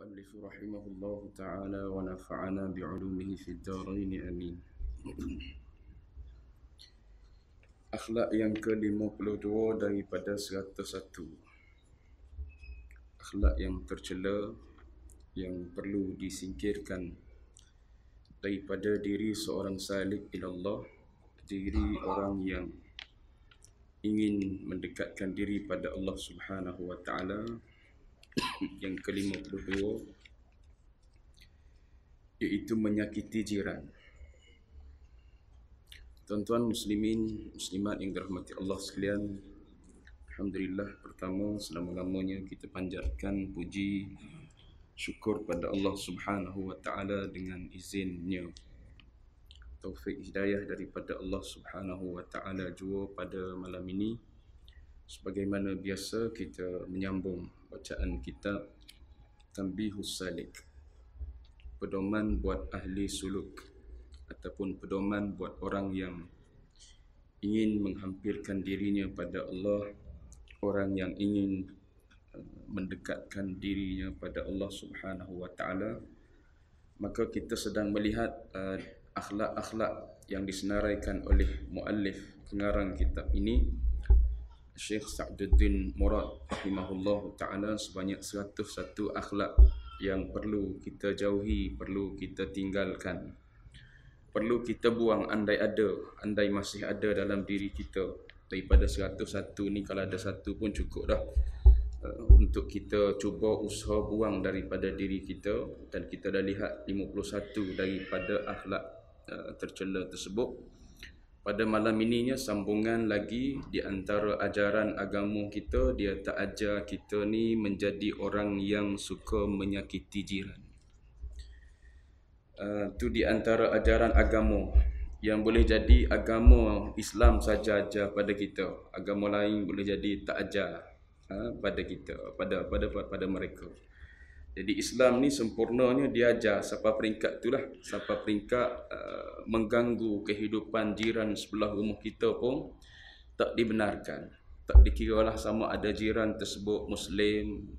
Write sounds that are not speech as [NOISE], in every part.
المؤلف رحمه الله تعالى ونفعنا بعلومه في الدارين امين اخلاق yang ke-52 daripada 101 akhlak yang tercela yang perlu disingkirkan daripada diri seorang salik ila Allah diri orang yang ingin mendekatkan diri pada Allah Subhanahu wa taala [COUGHS] yang ke-52 iaitu menyakiti jiran. Tuan-tuan muslimin, muslimat yang dirahmati Allah sekalian, alhamdulillah pertama selama-lamanya kita panjatkan puji syukur pada Allah Subhanahu wa taala dengan izinnya taufik hidayah daripada Allah Subhanahu wa taala jua pada malam ini sebagaimana biasa kita menyambung bacaan kitab Tambihus Salik pedoman buat ahli suluk ataupun pedoman buat orang yang ingin menghampirkan dirinya pada Allah orang yang ingin uh, mendekatkan dirinya pada Allah Subhanahu wa taala maka kita sedang melihat uh, akhlak-akhlak yang disenaraikan oleh muallif pengarang kitab ini Syekh Sa'duddin Murad rahimahullahu taala sebanyak 101 akhlak yang perlu kita jauhi, perlu kita tinggalkan. Perlu kita buang andai ada, andai masih ada dalam diri kita. Daripada 101 ni kalau ada satu pun cukup dah. Uh, untuk kita cuba usaha buang daripada diri kita dan kita dah lihat 51 daripada akhlak uh, tercela tersebut. Pada malam ininya sambungan lagi di antara ajaran agama kita dia tak ajar kita ni menjadi orang yang suka menyakiti jiran. Uh, di antara ajaran agama yang boleh jadi agama Islam saja ajar pada kita. Agama lain boleh jadi tak ajar uh, pada kita pada pada pada mereka. Jadi Islam ni sempurnanya diajar siapa peringkat itulah siapa peringkat uh, mengganggu kehidupan jiran sebelah rumah kita pun tak dibenarkan. Tak dikiralah sama ada jiran tersebut muslim,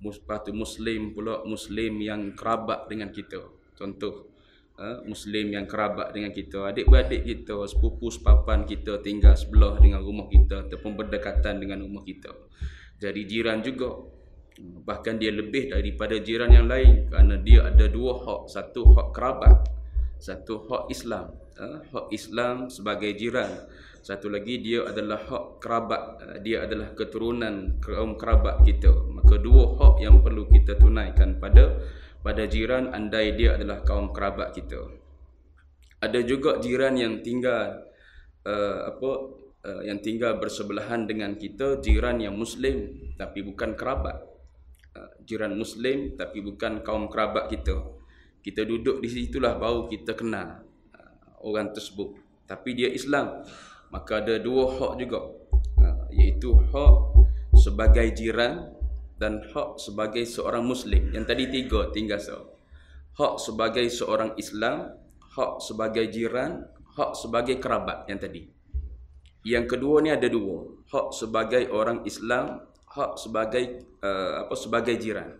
muspatu muslim pula muslim yang kerabat dengan kita. Contoh uh, muslim yang kerabat dengan kita, adik-beradik kita, sepupu sepapan kita tinggal sebelah dengan rumah kita ataupun berdekatan dengan rumah kita. Jadi jiran juga bahkan dia lebih daripada jiran yang lain kerana dia ada dua hak satu hak kerabat satu hak Islam ha? hak Islam sebagai jiran satu lagi dia adalah hak kerabat ha? dia adalah keturunan kaum kerabat kita maka dua hak yang perlu kita tunaikan pada pada jiran andai dia adalah kaum kerabat kita ada juga jiran yang tinggal uh, apa uh, yang tinggal bersebelahan dengan kita jiran yang muslim tapi bukan kerabat Uh, jiran Muslim tapi bukan kaum kerabat kita. Kita duduk di situlah baru kita kenal uh, orang tersebut. Tapi dia Islam. Maka ada dua hak juga. Uh, iaitu hak sebagai jiran dan hak sebagai seorang Muslim. Yang tadi tiga tinggal so. Hak sebagai seorang Islam, hak sebagai jiran, hak sebagai kerabat yang tadi. Yang kedua ni ada dua. Hak sebagai orang Islam hak sebagai uh, apa sebagai jiran.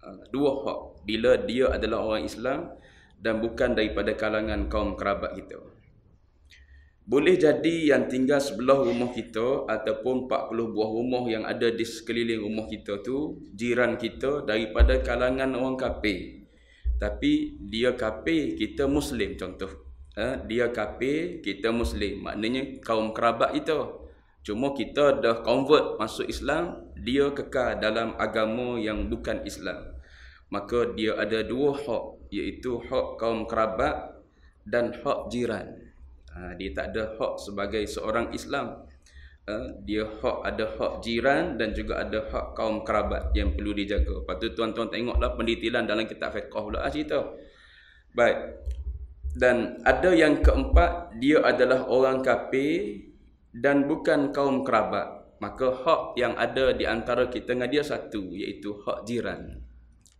Uh, dua hak bila dia adalah orang Islam dan bukan daripada kalangan kaum kerabat kita. Boleh jadi yang tinggal sebelah rumah kita ataupun 40 buah rumah yang ada di sekeliling rumah kita tu jiran kita daripada kalangan orang kafir. Tapi dia kafir, kita muslim contoh. Eh, dia kafir, kita muslim. Maknanya kaum kerabat itu. Cuma kita dah convert masuk Islam, dia kekal dalam agama yang bukan Islam. Maka dia ada dua hak, iaitu hak kaum kerabat dan hak jiran. Ha, dia tak ada hak sebagai seorang Islam. Ha, dia hak ada hak jiran dan juga ada hak kaum kerabat yang perlu dijaga. Lepas tu tuan-tuan tengoklah penditilan dalam kitab fiqah pula lah cerita. Baik. Dan ada yang keempat, dia adalah orang kafir dan bukan kaum kerabat maka hak yang ada di antara kita dengan dia satu iaitu hak jiran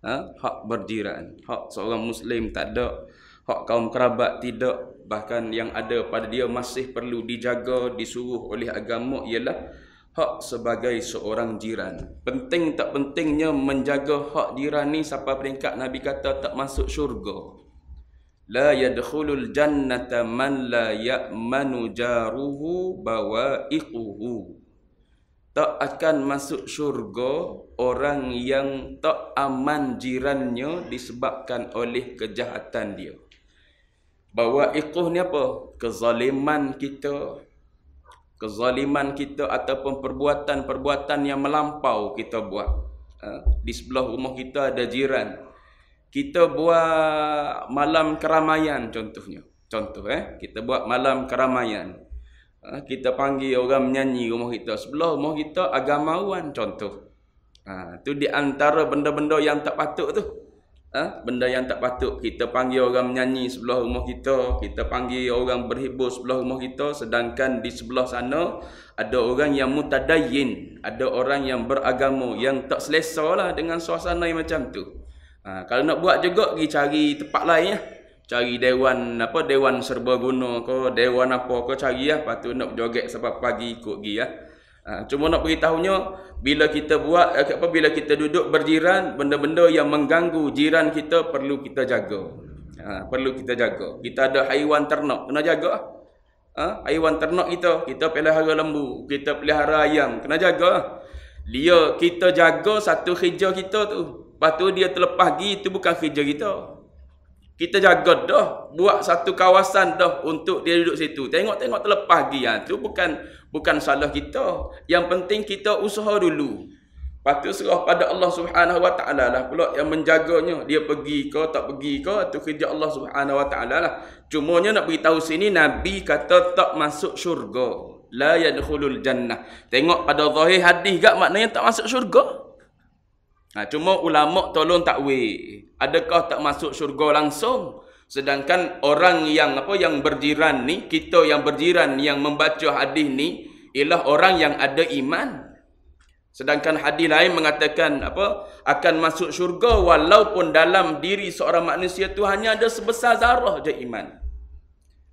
ha? hak berjiran hak seorang muslim tak ada hak kaum kerabat tidak bahkan yang ada pada dia masih perlu dijaga disuruh oleh agama ialah hak sebagai seorang jiran penting tak pentingnya menjaga hak jiran ni sampai peringkat nabi kata tak masuk syurga لا يدخل الجنة من لا يأمن جاره بوائقه tak akan masuk syurga orang yang tak aman jirannya disebabkan oleh kejahatan dia. Bawa ikuh ni apa? Kezaliman kita. Kezaliman kita ataupun perbuatan-perbuatan yang melampau kita buat. Ha, di sebelah rumah kita ada jiran kita buat malam keramaian contohnya contoh eh kita buat malam keramaian eh, kita panggil orang menyanyi rumah kita sebelah rumah kita agamawan contoh ha tu di antara benda-benda yang tak patut tu ha? benda yang tak patut kita panggil orang menyanyi sebelah rumah kita kita panggil orang berhibur sebelah rumah kita sedangkan di sebelah sana ada orang yang mutadayyin ada orang yang beragama yang tak selesalah dengan suasana yang macam tu Ha, kalau nak buat juga pergi cari tempat lain ya. Cari dewan apa dewan serbaguna ke dewan apa ke cari ya. Lepas tu nak joget sebab pagi ikut pergi ya. Ha, cuma nak beritahu beritahunya bila kita buat eh, apa bila kita duduk berjiran benda-benda yang mengganggu jiran kita perlu kita jaga. Ha, perlu kita jaga. Kita ada haiwan ternak kena jaga. Ha, haiwan ternak kita kita pelihara lembu, kita pelihara ayam kena jaga. Dia kita jaga satu kerja kita tu. Lepas tu dia terlepas pergi tu bukan kerja kita. Kita jaga dah buat satu kawasan dah untuk dia duduk situ. Tengok-tengok terlepas pergi ha, tu bukan bukan salah kita. Yang penting kita usaha dulu. Patut serah pada Allah Subhanahu Wa Taala lah pula yang menjaganya. Dia pergi ke tak pergi ke tu kerja Allah Subhanahu Wa Taala lah. Cuma Cumanya nak beritahu sini nabi kata tak masuk syurga. La yadkhulul jannah. Tengok pada zahir hadis gak maknanya tak masuk syurga. Ha, cuma ulama tolong takwil. Adakah tak masuk syurga langsung? Sedangkan orang yang apa yang berjiran ni, kita yang berjiran yang membaca hadis ni ialah orang yang ada iman. Sedangkan hadis lain mengatakan apa akan masuk syurga walaupun dalam diri seorang manusia itu hanya ada sebesar zarah je iman.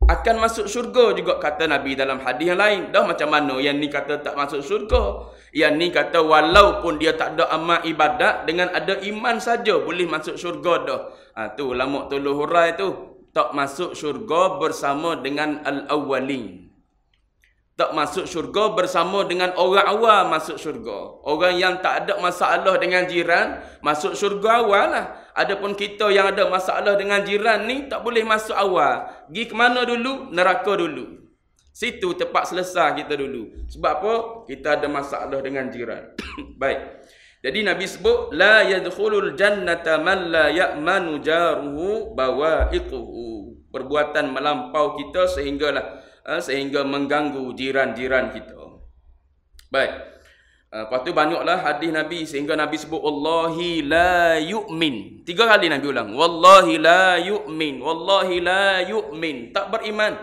Akan masuk syurga juga kata Nabi dalam hadis yang lain. Dah macam mana yang ni kata tak masuk syurga. Yang ni kata walaupun dia tak ada amal ibadat dengan ada iman saja boleh masuk syurga dah. Ha, tu lamuk tuluh hurai tu. Tak masuk syurga bersama dengan al-awwalin tak masuk syurga bersama dengan orang awal masuk syurga. Orang yang tak ada masalah dengan jiran, masuk syurga awal lah. Adapun kita yang ada masalah dengan jiran ni, tak boleh masuk awal. Pergi ke mana dulu? Neraka dulu. Situ tempat selesai kita dulu. Sebab apa? Kita ada masalah dengan jiran. [COUGHS] Baik. Jadi Nabi sebut, La yadkhulul jannata man la ya'manu jaruhu bawa'iquhu. Perbuatan melampau kita sehinggalah. Ah, sehingga mengganggu jiran-jiran kita. Baik. Ah, lepas tu banyaklah hadis Nabi sehingga Nabi sebut Wallahi la yu'min. Tiga kali Nabi ulang. Wallahi la yu'min. Wallahi la yu'min. Tak beriman.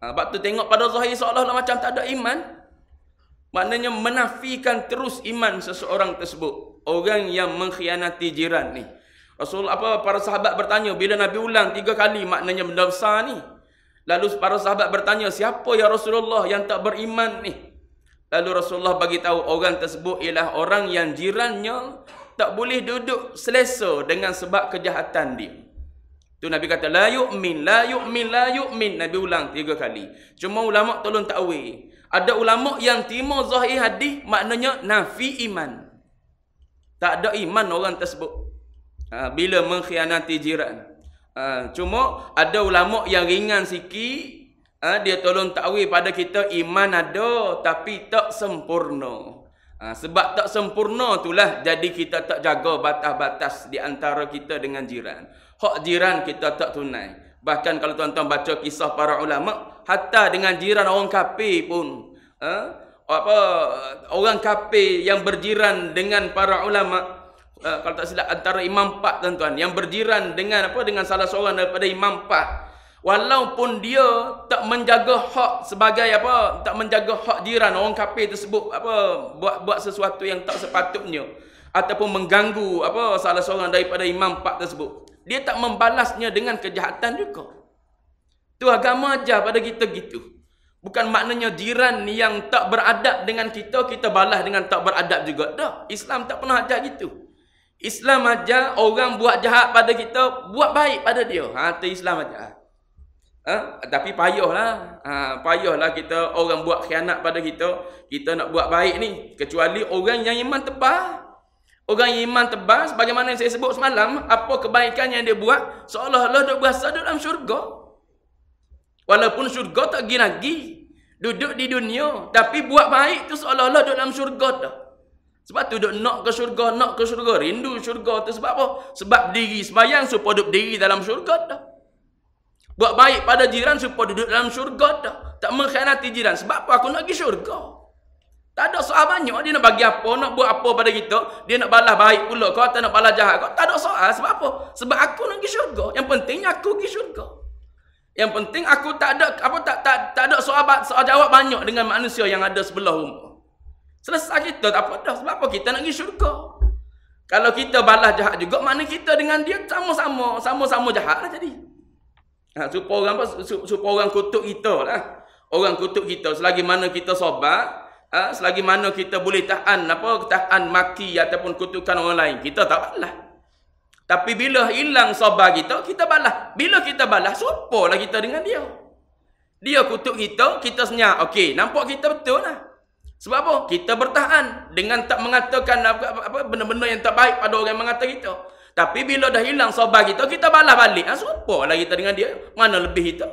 Ah, sebab tu tengok pada Zahir seolah-olah macam tak ada iman. Maknanya menafikan terus iman seseorang tersebut. Orang yang mengkhianati jiran ni. Rasul apa para sahabat bertanya bila Nabi ulang tiga kali maknanya benda besar ni. Lalu para sahabat bertanya, siapa ya Rasulullah yang tak beriman ni? Lalu Rasulullah bagi tahu orang tersebut ialah orang yang jirannya tak boleh duduk selesa dengan sebab kejahatan dia. Tu Nabi kata, la yu'min, la yu'min, la yu'min. Nabi ulang tiga kali. Cuma ulama' tolong ta'wi. Ada ulama' yang timo zahir hadith, maknanya nafi iman. Tak ada iman orang tersebut. Ha, bila mengkhianati jiran. Ha, cuma ada ulama yang ringan sikit ha, dia tolong takwil pada kita iman ada tapi tak sempurna. Ha, sebab tak sempurna itulah jadi kita tak jaga batas-batas di antara kita dengan jiran. Hak jiran kita tak tunai. Bahkan kalau tuan-tuan baca kisah para ulama hatta dengan jiran orang kafir pun ha, apa orang kafir yang berjiran dengan para ulama uh, kalau tak silap antara imam empat tuan-tuan yang berjiran dengan apa dengan salah seorang daripada imam empat walaupun dia tak menjaga hak sebagai apa tak menjaga hak jiran orang kafir tersebut apa buat buat sesuatu yang tak sepatutnya ataupun mengganggu apa salah seorang daripada imam empat tersebut dia tak membalasnya dengan kejahatan juga tu agama aja pada kita gitu bukan maknanya jiran yang tak beradab dengan kita kita balas dengan tak beradab juga dah Islam tak pernah ajar gitu Islam aja, orang buat jahat pada kita, buat baik pada dia. Ha tu Islam aja. Ha? tapi payahlah. Ha payahlah kita orang buat khianat pada kita, kita nak buat baik ni kecuali orang yang iman tebal. Orang yang iman tebal sebagaimana yang saya sebut semalam, apa kebaikan yang dia buat seolah-olah dia berasa duduk dalam syurga. Walaupun syurga tak gi lagi. Duduk di dunia tapi buat baik tu seolah-olah duduk dalam syurga dah. Sebab tu duk nak ke syurga, nak ke syurga, rindu syurga tu sebab apa? Sebab diri sembahyang supaya duduk diri dalam syurga dah. Buat baik pada jiran supaya duduk dalam syurga dah. Tak mengkhianati jiran. Sebab apa aku nak pergi syurga? Tak ada soal banyak. Dia nak bagi apa, nak buat apa pada kita. Dia nak balas baik pula kau atau nak balas jahat kau. Tak ada soal. Sebab apa? Sebab aku nak pergi syurga. Yang pentingnya aku pergi syurga. Yang penting aku tak ada apa tak tak tak ada soal soal jawab banyak dengan manusia yang ada sebelah rumah. Selesai kita tak apa dah. Sebab apa kita nak pergi syurga? Kalau kita balas jahat juga, mana kita dengan dia sama-sama. Sama-sama jahat lah jadi. Ha, supaya orang, supaya orang kutuk kita lah. Orang kutuk kita. Selagi mana kita sobat, ha, selagi mana kita boleh tahan apa tahan maki ataupun kutukan orang lain. Kita tak balas. Tapi bila hilang sobat kita, kita balas. Bila kita balas, supaya lah kita dengan dia. Dia kutuk kita, kita senyap. Okey, nampak kita betul lah. Sebab apa? Kita bertahan dengan tak mengatakan apa benda-benda yang tak baik pada orang yang mengata kita. Tapi bila dah hilang sabar kita, kita balas balik. Ha, serupa lah kita dengan dia. Mana lebih kita?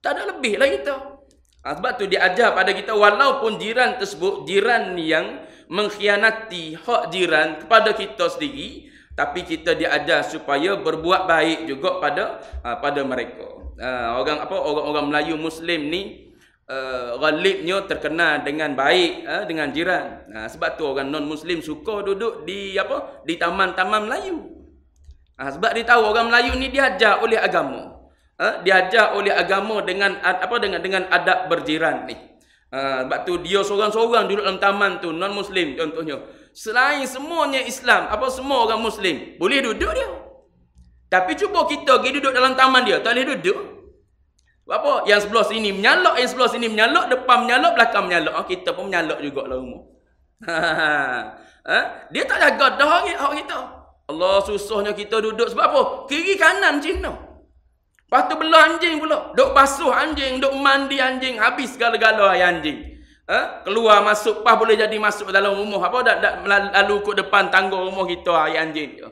Tak ada lebih lah kita. Ha, sebab tu diajar pada kita walaupun jiran tersebut, jiran yang mengkhianati hak jiran kepada kita sendiri. Tapi kita dia diajar supaya berbuat baik juga pada ha, pada mereka. Ha, orang apa orang-orang Melayu Muslim ni uh, eh, ghalibnya terkenal dengan baik uh, dengan jiran. Nah sebab tu orang non muslim suka duduk di apa? di taman-taman Melayu. Ha, sebab dia tahu orang Melayu ni diajar oleh agama. Uh, diajar oleh agama dengan apa dengan dengan adab berjiran ni. Ha, sebab tu dia seorang-seorang duduk dalam taman tu non muslim contohnya. Selain semuanya Islam, apa semua orang muslim boleh duduk dia. Tapi cuba kita pergi duduk dalam taman dia, tak boleh duduk apa? Yang sebelah sini menyalak, yang sebelah sini menyalak, depan menyalak, belakang menyalak. Oh, kita pun menyalak juga lah rumah. [LAUGHS] ha? Dia tak jaga dah orang hak kita. Allah susahnya kita duduk sebab apa? Kiri kanan Cina. Lepas tu belah anjing pula. Duk basuh anjing, duk mandi anjing, habis segala-gala ayah anjing. Ha? Keluar masuk, pas boleh jadi masuk dalam rumah. Apa dah, dah lalu ke depan tangga rumah kita ayah anjing. Ha?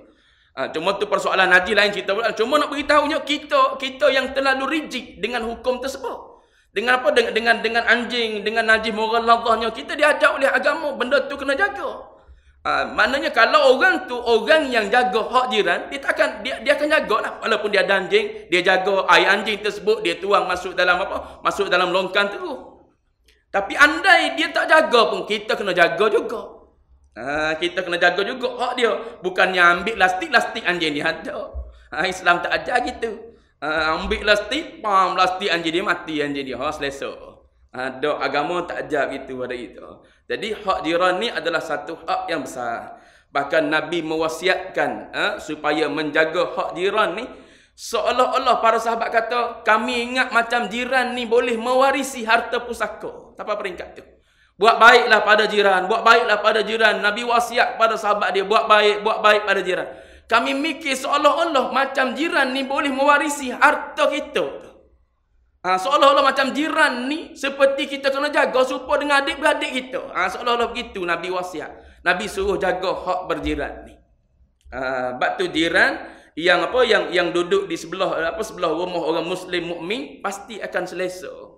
Ha, cuma tu persoalan haji lain cerita pula. Cuma nak beritahunya kita kita yang terlalu rigid dengan hukum tersebut. Dengan apa? Dengan dengan, dengan anjing, dengan najis moral Allahnya. Kita diajak oleh agama. Benda tu kena jaga. Ha, maknanya kalau orang tu orang yang jaga hak jiran, dia takkan dia, dia akan jaga lah. Walaupun dia ada anjing, dia jaga air anjing tersebut, dia tuang masuk dalam apa? Masuk dalam longkang tu. Tapi andai dia tak jaga pun, kita kena jaga juga. Ha, kita kena jaga juga hak dia. Bukannya ambil plastik-plastik anjing ni ada. Ha, Islam tak ajar gitu. Ha, ambil plastik, pam plastik anjing dia mati anjing dia. Ha selesa. Ada agama tak ajar gitu pada itu. Jadi hak jiran ni adalah satu hak yang besar. Bahkan Nabi mewasiatkan ha, supaya menjaga hak jiran ni seolah-olah para sahabat kata kami ingat macam jiran ni boleh mewarisi harta pusaka. Apa peringkat tu? Buat baiklah pada jiran, buat baiklah pada jiran. Nabi wasiat pada sahabat dia, buat baik, buat baik pada jiran. Kami mikir seolah-olah macam jiran ni boleh mewarisi harta kita. Ha, seolah-olah macam jiran ni seperti kita kena jaga supaya dengan adik-beradik kita. Ha, seolah-olah begitu Nabi wasiat. Nabi suruh jaga hak berjiran ni. Ha, tu jiran yang apa yang yang duduk di sebelah apa sebelah rumah orang muslim mukmin pasti akan selesai.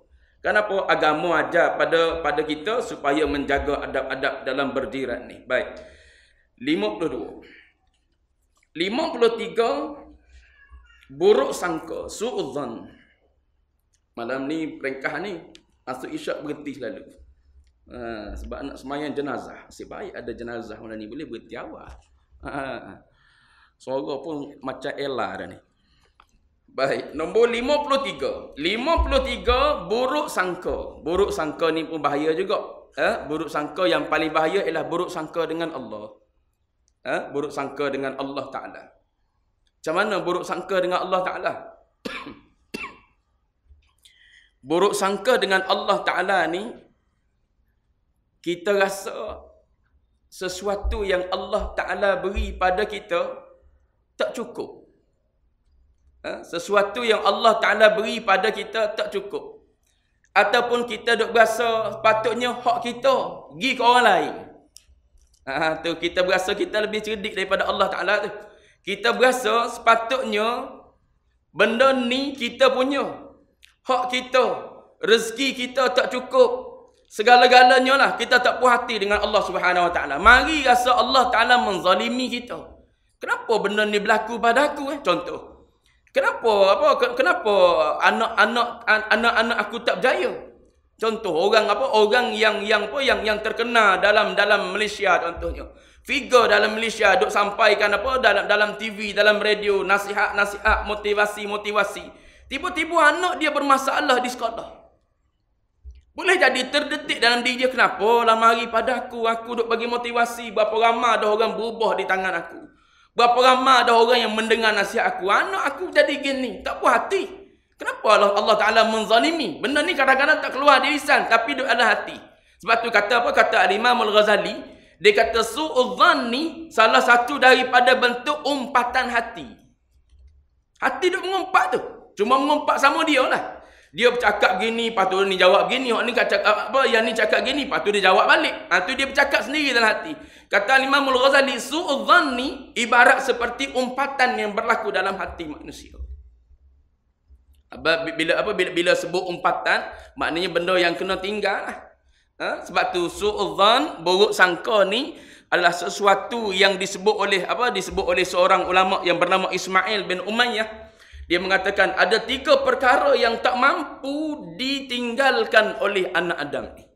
Kenapa agama ajar pada pada kita supaya menjaga adab-adab dalam berdirat ni? Baik. 52. 53 buruk sangka, su'udzan. Malam ni peringkah ni masuk isyak berhenti selalu. Ha, sebab nak semayang jenazah. Masih baik ada jenazah malam ni boleh berhenti awal. Ha, ha, ha. suara pun macam Ella dah ni. Baik, nombor 53. 53 buruk sangka. Buruk sangka ni pun bahaya juga. Eh, buruk sangka yang paling bahaya ialah buruk sangka dengan Allah. Eh, buruk sangka dengan Allah Taala. Macam mana buruk sangka dengan Allah Taala? [COUGHS] buruk sangka dengan Allah Taala ni kita rasa sesuatu yang Allah Taala beri pada kita tak cukup. Ha? sesuatu yang Allah Ta'ala beri pada kita tak cukup. Ataupun kita duk berasa patutnya hak kita pergi ke orang lain. Ha, tu kita berasa kita lebih cerdik daripada Allah Ta'ala tu. Kita berasa sepatutnya benda ni kita punya. Hak kita, rezeki kita tak cukup. Segala-galanya lah kita tak puas hati dengan Allah Subhanahu Wa Ta'ala. Mari rasa Allah Ta'ala menzalimi kita. Kenapa benda ni berlaku pada aku eh? Contoh. Kenapa? Apa? Kenapa anak-anak anak-anak aku tak berjaya? Contoh orang apa? Orang yang yang apa yang yang terkenal dalam dalam Malaysia contohnya. Figure dalam Malaysia dok sampaikan apa dalam dalam TV, dalam radio, nasihat-nasihat, motivasi-motivasi. Tiba-tiba anak dia bermasalah di sekolah. Boleh jadi terdetik dalam diri dia kenapa lama hari pada aku aku duk bagi motivasi berapa ramai ada orang berubah di tangan aku. Berapa ramai dah orang yang mendengar nasihat aku. Anak aku jadi gini. Tak puas hati. Kenapa Allah, Allah Ta'ala menzalimi? Benda ni kadang-kadang tak keluar di lisan. Tapi dia ada hati. Sebab tu kata apa? Kata Al-Imam Al-Ghazali. Dia kata su'udhan ni salah satu daripada bentuk umpatan hati. Hati duk mengumpat tu. Cuma mengumpat sama dia lah. Dia bercakap gini, lepas tu ni jawab gini. Yang ni cakap ah, apa? Yang ni cakap gini, lepas tu dia jawab balik. Ha tu dia bercakap sendiri dalam hati. Kata Imam Al-Ghazali, ni ibarat seperti umpatan yang berlaku dalam hati manusia. Apa, bila apa bila, bila sebut umpatan, maknanya benda yang kena tinggal lah. Ha? Sebab tu suudhan, buruk sangka ni adalah sesuatu yang disebut oleh apa disebut oleh seorang ulama yang bernama Ismail bin Umayyah dia mengatakan ada tiga perkara yang tak mampu ditinggalkan oleh anak Adam ini.